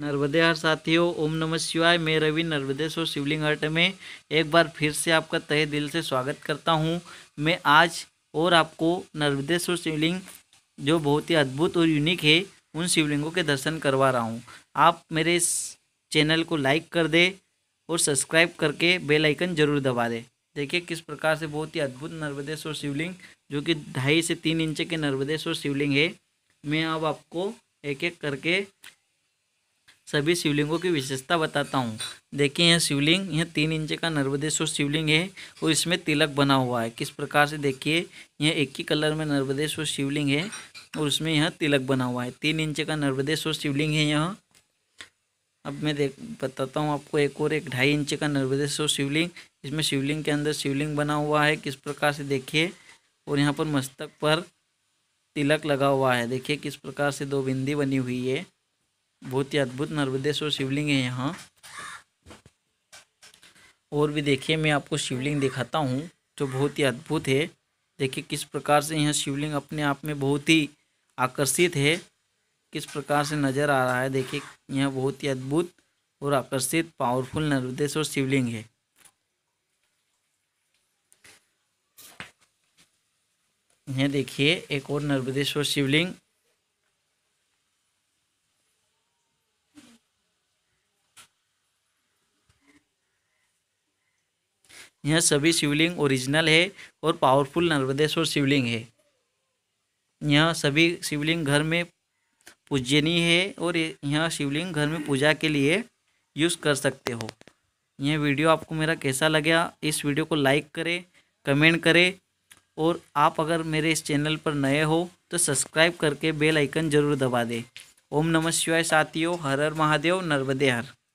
नर्मदे हर साथियों ओम नमः शिवाय मैं रवि नर्मदेश्वर शिवलिंग हट में एक बार फिर से आपका तहे दिल से स्वागत करता हूं मैं आज और आपको नर्मदेश्वर शिवलिंग जो बहुत ही अद्भुत और यूनिक है उन शिवलिंगों के दर्शन करवा रहा हूं आप मेरे इस चैनल को लाइक कर दे और सब्सक्राइब करके बेल आइकन जरूर दबा दें देखिए किस प्रकार से बहुत ही अद्भुत नर्मदेश्वर शिवलिंग जो कि ढाई से तीन इंच के नर्मदेश्वर शिवलिंग है मैं अब आपको एक एक करके सभी शिवलिंगों की विशेषता बताता हूँ देखिए यह शिवलिंग यह तीन इंच का नर्मदेश्वर शिवलिंग है और इसमें तिलक बना हुआ है किस प्रकार से देखिए यह एक ही कलर में नर्मदेश्वर शिवलिंग है और उसमें यह तिलक बना हुआ है तीन इंच का नर्मदेश्वर शिवलिंग है यहाँ अब मैं देख बताता हूँ आपको एक और एक ढाई इंच का नर्मदेश्वर शिवलिंग इसमें शिवलिंग के अंदर शिवलिंग बना हुआ है किस प्रकार से देखिए और यहाँ पर मस्तक पर तिलक लगा हुआ है देखिए किस प्रकार से दो बिंदी बनी हुई है बहुत ही अद्भुत नर्मदेश्वर शिवलिंग है यहाँ और भी देखिए मैं आपको शिवलिंग दिखाता हूँ जो बहुत ही अद्भुत है देखिए किस प्रकार से यह शिवलिंग अपने आप में बहुत ही आकर्षित है किस प्रकार से नज़र आ रहा है देखिए यह बहुत ही अद्भुत और आकर्षित पावरफुल नर्मदेश्वर शिवलिंग है यह देखिए एक और नर्मदेश्वर शिवलिंग यह सभी शिवलिंग ओरिजिनल है और पावरफुल नर्मदेश्वर शिवलिंग है यह सभी शिवलिंग घर में पूजनीय है और यह शिवलिंग घर में पूजा के लिए यूज़ कर सकते हो यह वीडियो आपको मेरा कैसा लगा इस वीडियो को लाइक करें कमेंट करें और आप अगर मेरे इस चैनल पर नए हो तो सब्सक्राइब करके बेल आइकन ज़रूर दबा दें ओम नमः शिवाय साथियों हर हर महादेव नर्मदे हर